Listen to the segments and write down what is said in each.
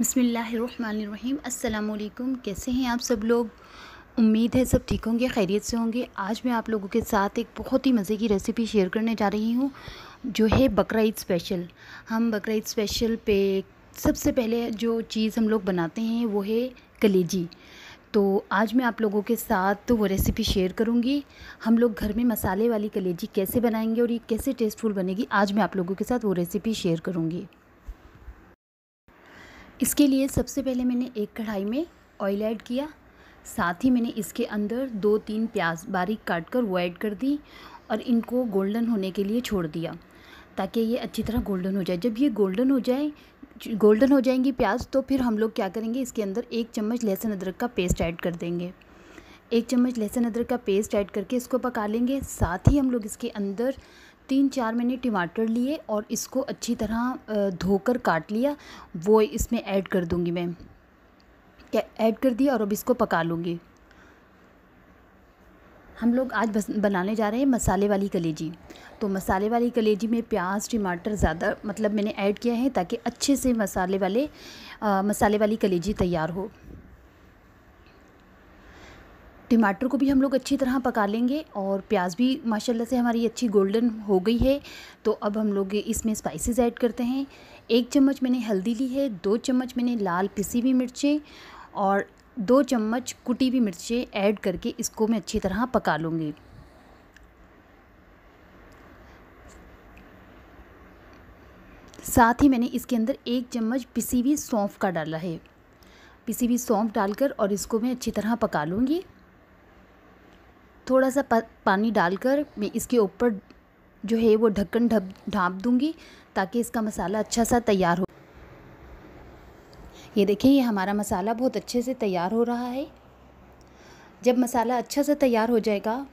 बसमीम् अल्लाम कैसे हैं आप सब लोग उम्मीद है सब ठीक होंगे खैरियत से होंगे आज मैं आप लोगों के साथ एक बहुत ही मज़े की रेसिपी शेयर करने जा रही हूँ जो है बकरा ईद स्पेशल हम बकरा ईद स्पेशल पे सबसे पहले जो चीज़ हम लोग बनाते हैं वो है कलेजी तो आज मैं आप लोगों के साथ वो रेसिपी शेयर करूँगी हम लोग घर में मसाले वाली कलेजी कैसे बनाएंगे और ये कैसे टेस्टफुल बनेगी आज मैं आप लोगों के साथ वो रेसिपी शेयर करूँगी इसके लिए सबसे पहले मैंने एक कढ़ाई में ऑयल ऐड किया साथ ही मैंने इसके अंदर दो तीन प्याज बारीक काट कर वो ऐड कर दी और इनको गोल्डन होने के लिए छोड़ दिया ताकि ये अच्छी तरह गोल्डन हो जाए जब ये गोल्डन हो जाए गोल्डन हो जाएंगी प्याज तो फिर हम लोग क्या करेंगे इसके अंदर एक चम्मच लहसुन अदरक का पेस्ट ऐड कर देंगे एक चम्मच लहसुन अदरक का पेस्ट ऐड करके इसको पका लेंगे साथ ही हम लोग इसके अंदर तीन चार मैंने टमाटर लिए और इसको अच्छी तरह धोकर काट लिया वो इसमें ऐड कर दूँगी मैं ऐड कर दिया और अब इसको पका लूँगी हम लोग आज बस बनाने जा रहे हैं मसाले वाली कलेजी तो मसाले वाली कलेजी में प्याज टमाटर ज़्यादा मतलब मैंने ऐड किया है ताकि अच्छे से मसाले वाले आ, मसाले वाली कलेजी तैयार हो टमाटर को भी हम लोग अच्छी तरह पका लेंगे और प्याज भी माशाल्लाह से हमारी अच्छी गोल्डन हो गई है तो अब हम लोग इसमें स्पाइसेस ऐड करते हैं एक चम्मच मैंने हल्दी ली है दो चम्मच मैंने लाल पिसी हुई मिर्चें और दो चम्मच कुटी हुई मिर्चें ऐड करके इसको मैं अच्छी तरह पका लूँगी साथ ही मैंने इसके अंदर एक चम्मच पिसी हुई सौंफ का डाला है पिसी हुई सौंफ डालकर और इसको मैं अच्छी तरह पका लूँगी थोड़ा सा पा, पानी डालकर मैं इसके ऊपर जो है वो ढक्कन ढप ढाँप दूँगी ताकि इसका मसाला अच्छा सा तैयार हो ये देखिए ये हमारा मसाला बहुत अच्छे से तैयार हो रहा है जब मसाला अच्छा से तैयार हो जाएगा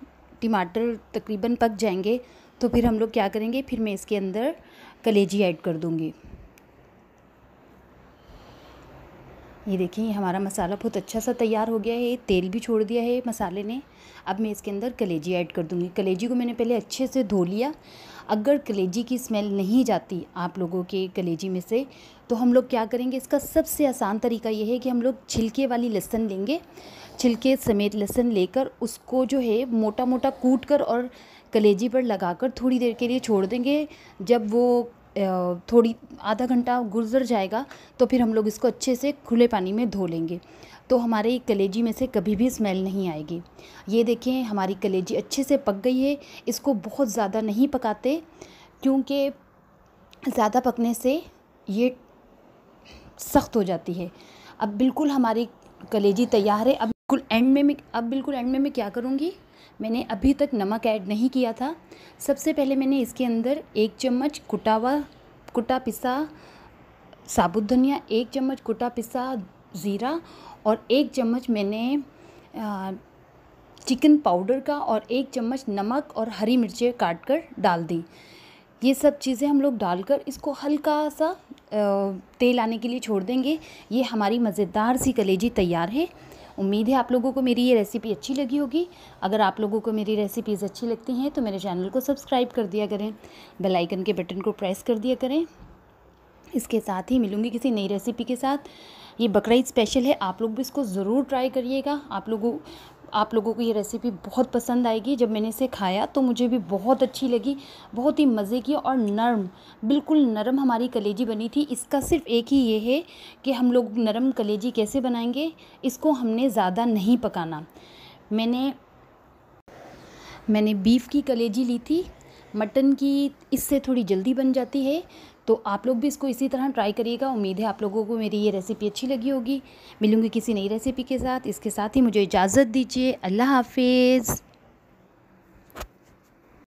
टमाटर तकरीबन पक जाएंगे तो फिर हम लोग क्या करेंगे फिर मैं इसके अंदर कलेजी ऐड कर दूँगी ये देखिए हमारा मसाला बहुत अच्छा सा तैयार हो गया है तेल भी छोड़ दिया है मसाले ने अब मैं इसके अंदर कलेजी ऐड कर दूँगी कलेजी को मैंने पहले अच्छे से धो लिया अगर कलेजी की स्मेल नहीं जाती आप लोगों के कलेजी में से तो हम लोग क्या करेंगे इसका सबसे आसान तरीका ये है कि हम लोग छिलके वाली लहसन लेंगे छिलके समेत लहसन लेकर उसको जो है मोटा मोटा कूट कर और कलेजी पर लगाकर थोड़ी देर के लिए छोड़ देंगे जब वो थोड़ी आधा घंटा गुजर जाएगा तो फिर हम लोग इसको अच्छे से खुले पानी में धो लेंगे तो हमारे कलेजी में से कभी भी स्मेल नहीं आएगी ये देखें हमारी कलेजी अच्छे से पक गई है इसको बहुत ज़्यादा नहीं पकाते क्योंकि ज़्यादा पकने से ये सख्त हो जाती है अब बिल्कुल हमारी कलेजी तैयार है अब बिल्कुल एंड में मैं अब बिल्कुल एंड में मैं क्या करूँगी मैंने अभी तक नमक ऐड नहीं किया था सबसे पहले मैंने इसके अंदर एक चम्मच कुटा कुटा पिसा साबुत धनिया एक चम्मच कुटा पिसा ज़ीरा और एक चम्मच मैंने चिकन पाउडर का और एक चम्मच नमक और हरी मिर्चें काट कर डाल दी ये सब चीज़ें हम लोग डालकर इसको हल्का सा तेल आने के लिए छोड़ देंगे ये हमारी मज़ेदार सी कलेजी तैयार है उम्मीद है आप लोगों को मेरी ये रेसिपी अच्छी लगी होगी अगर आप लोगों को मेरी रेसिपीज़ अच्छी लगती हैं तो मेरे चैनल को सब्सक्राइब कर दिया करें बेल आइकन के बटन को प्रेस कर दिया करें इसके साथ ही मिलूँगी किसी नई रेसिपी के साथ ये बकरा ईद स्पेशल है आप लोग भी इसको ज़रूर ट्राई करिएगा आप लोगों आप लोगों को ये रेसिपी बहुत पसंद आएगी जब मैंने इसे खाया तो मुझे भी बहुत अच्छी लगी बहुत ही मज़े की और नरम बिल्कुल नरम हमारी कलेजी बनी थी इसका सिर्फ एक ही ये है कि हम लोग नरम कलेजी कैसे बनाएंगे इसको हमने ज़्यादा नहीं पकाना मैंने मैंने बीफ की कलेजी ली थी मटन की इससे थोड़ी जल्दी बन जाती है तो आप लोग भी इसको इसी तरह ट्राई करिएगा उम्मीद है आप लोगों को मेरी ये रेसिपी अच्छी लगी होगी मिलूँगी किसी नई रेसिपी के साथ इसके साथ ही मुझे इजाज़त दीजिए अल्लाह हाफिज़